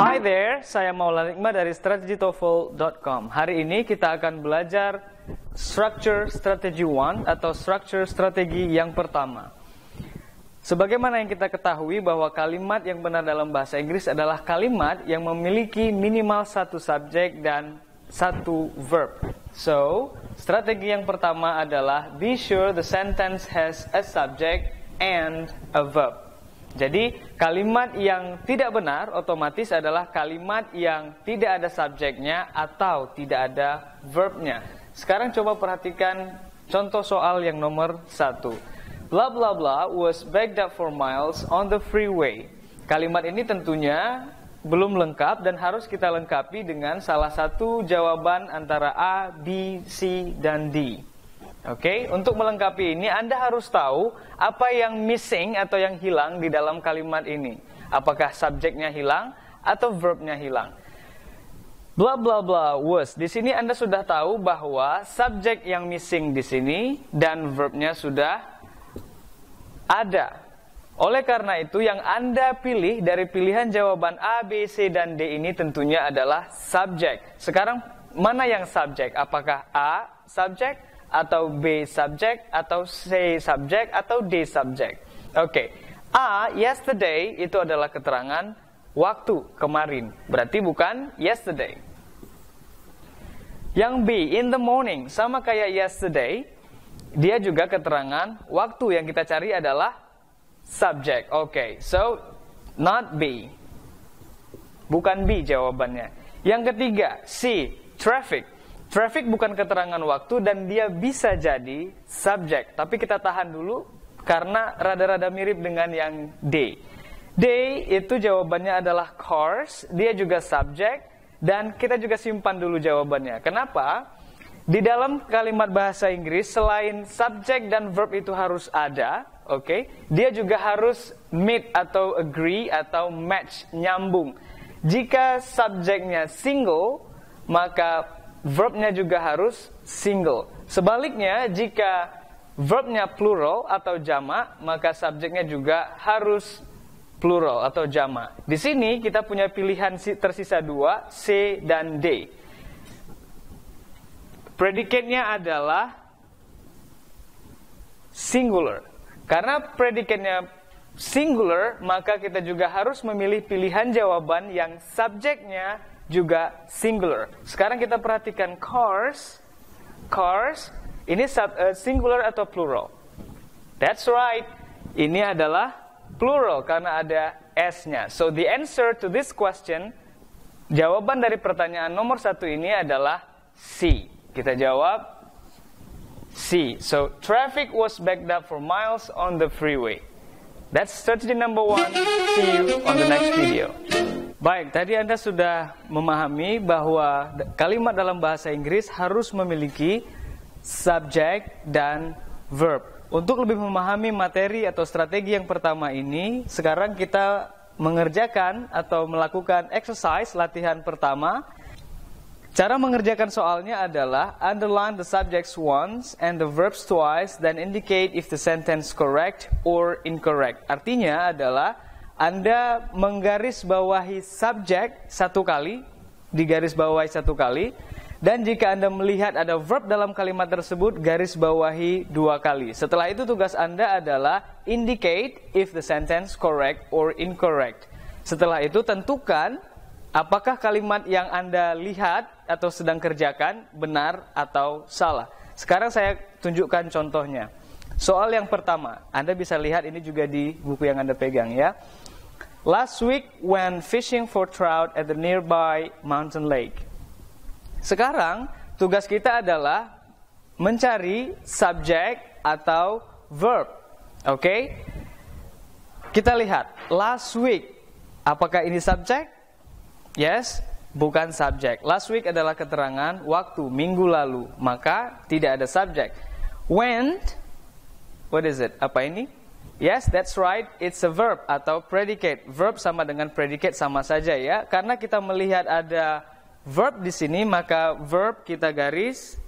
Hi there, saya Maulana Nikma dari strategytoefl.com. Hari ini kita akan belajar structure strategy one atau structure strategi yang pertama. Sebagaimana yang kita ketahui bahwa kalimat yang benar dalam bahasa Inggris adalah kalimat yang memiliki minimal satu subjek dan satu verb. So, strategi yang pertama adalah be sure the sentence has a subject and a verb. Jadi kalimat yang tidak benar otomatis adalah kalimat yang tidak ada subjeknya atau tidak ada verbnya. Sekarang coba perhatikan contoh soal yang nomor satu. Bla bla bla was backed up for miles on the freeway. Kalimat ini tentunya belum lengkap dan harus kita lengkapi dengan salah satu jawaban antara A, B, C, dan D. Oke, okay? untuk melengkapi ini Anda harus tahu apa yang missing atau yang hilang di dalam kalimat ini. Apakah subjeknya hilang atau verbnya hilang. Bla bla bla was. Di sini Anda sudah tahu bahwa subjek yang missing di sini dan verbnya sudah ada. Oleh karena itu yang Anda pilih dari pilihan jawaban A, B, C dan D ini tentunya adalah subjek. Sekarang mana yang subjek? Apakah A subjek atau B subject atau C subject atau D subject. Oke. Okay. A yesterday itu adalah keterangan waktu kemarin. Berarti bukan yesterday. Yang B in the morning sama kayak yesterday, dia juga keterangan waktu yang kita cari adalah subject. Oke. Okay. So not B. Bukan B jawabannya. Yang ketiga, C traffic Traffic bukan keterangan waktu dan dia bisa jadi subjek. Tapi kita tahan dulu karena rada-rada mirip dengan yang day. Day itu jawabannya adalah course, dia juga subjek dan kita juga simpan dulu jawabannya. Kenapa? Di dalam kalimat bahasa Inggris selain subjek dan verb itu harus ada, oke? Okay? Dia juga harus meet atau agree atau match, nyambung. Jika subjeknya single, maka verbnya juga harus single. Sebaliknya, jika verbnya plural atau jamak, maka subjeknya juga harus plural atau jamak. Di sini kita punya pilihan tersisa dua, C dan D. Predikatnya adalah singular. Karena predikatnya singular, maka kita juga harus memilih pilihan jawaban yang subjeknya juga singular. Sekarang kita perhatikan cars, cars ini sub, uh, singular atau plural. That's right. Ini adalah plural karena ada s-nya. So the answer to this question, jawaban dari pertanyaan nomor satu ini adalah C. Kita jawab C. So traffic was backed up for miles on the freeway. That's strategy number one. See you on the next video. Baik, tadi Anda sudah memahami bahwa kalimat dalam bahasa Inggris harus memiliki subjek dan verb. Untuk lebih memahami materi atau strategi yang pertama ini, sekarang kita mengerjakan atau melakukan exercise latihan pertama. Cara mengerjakan soalnya adalah underline the subjects once and the verbs twice then indicate if the sentence correct or incorrect. Artinya adalah anda menggaris bawahi subjek satu kali, digaris bawahi satu kali, dan jika Anda melihat ada verb dalam kalimat tersebut, garis bawahi dua kali. Setelah itu tugas Anda adalah indicate if the sentence correct or incorrect. Setelah itu tentukan apakah kalimat yang Anda lihat atau sedang kerjakan benar atau salah. Sekarang saya tunjukkan contohnya. Soal yang pertama, Anda bisa lihat ini juga di buku yang Anda pegang ya last week when fishing for trout at the nearby mountain lake. Sekarang tugas kita adalah mencari subjek atau verb. Oke? Okay? Kita lihat last week apakah ini subjek? Yes, bukan subjek. Last week adalah keterangan waktu minggu lalu, maka tidak ada subjek. Went what is it? Apa ini? Yes, that's right. It's a verb atau predicate. Verb sama dengan predicate sama saja ya. Karena kita melihat ada verb di sini, maka verb kita garis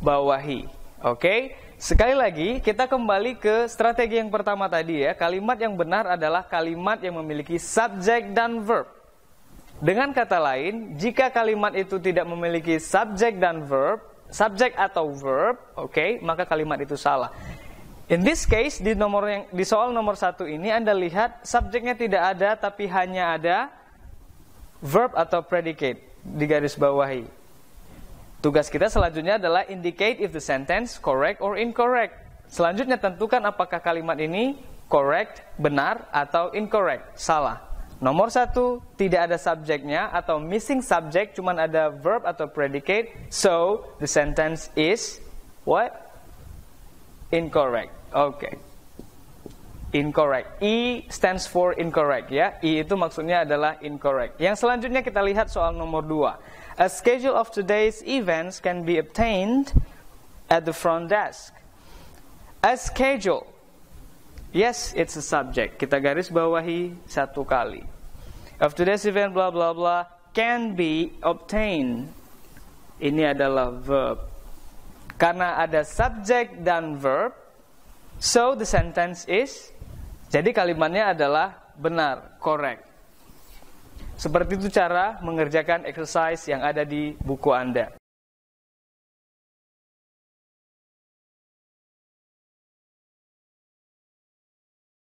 bawahi. Oke? Okay? Sekali lagi, kita kembali ke strategi yang pertama tadi ya. Kalimat yang benar adalah kalimat yang memiliki subjek dan verb. Dengan kata lain, jika kalimat itu tidak memiliki subjek dan verb, subjek atau verb, oke, okay, maka kalimat itu salah. In this case, di, nomor yang, di soal nomor satu ini Anda lihat subjeknya tidak ada tapi hanya ada verb atau predicate di garis bawahi. Tugas kita selanjutnya adalah indicate if the sentence correct or incorrect. Selanjutnya tentukan apakah kalimat ini correct, benar, atau incorrect, salah. Nomor satu, tidak ada subjeknya atau missing subject, cuman ada verb atau predicate. So, the sentence is what? Incorrect. Oke. Okay. Incorrect. E stands for incorrect ya. E itu maksudnya adalah incorrect. Yang selanjutnya kita lihat soal nomor 2. A schedule of today's events can be obtained at the front desk. A schedule. Yes, it's a subject. Kita garis bawahi satu kali. Of today's event blah blah blah can be obtained. Ini adalah verb karena ada subject dan verb, so the sentence is jadi kalimatnya adalah benar, correct. Seperti itu cara mengerjakan exercise yang ada di buku Anda.